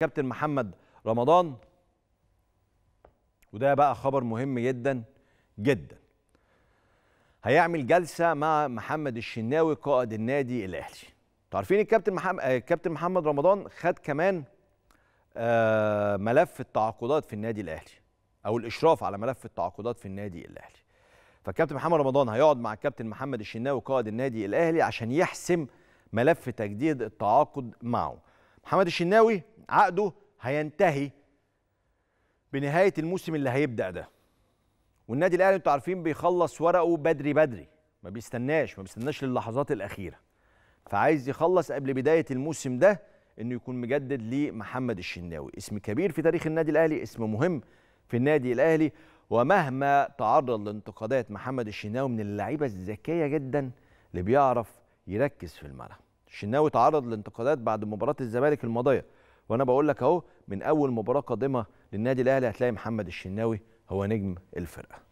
كابتن محمد رمضان وده بقى خبر مهم جدا جدا هيعمل جلسه مع محمد الشناوي قائد النادي الاهلي انتوا عارفين الكابتن محمد الكابتن آه، محمد رمضان خد كمان آه، ملف التعاقدات في النادي الاهلي او الاشراف على ملف التعاقدات في النادي الاهلي فالكابتن محمد رمضان هيقعد مع الكابتن محمد الشناوي قائد النادي الاهلي عشان يحسم ملف تجديد التعاقد معه محمد الشناوي عقده هينتهي بنهايه الموسم اللي هيبدا ده والنادي الاهلي انتوا عارفين بيخلص ورقه بدري بدري ما بيستناش ما بيستناش للحظات الاخيره فعايز يخلص قبل بدايه الموسم ده انه يكون مجدد لمحمد الشناوي اسم كبير في تاريخ النادي الاهلي اسم مهم في النادي الاهلي ومهما تعرض لانتقادات محمد الشناوي من اللعيبه الذكيه جدا اللي بيعرف يركز في الملعب الشناوي تعرض لانتقادات بعد مباراه الزمالك الماضيه وانا بقول لك اهو من اول مباراه قادمه للنادي الاهلي هتلاقي محمد الشناوي هو نجم الفرقه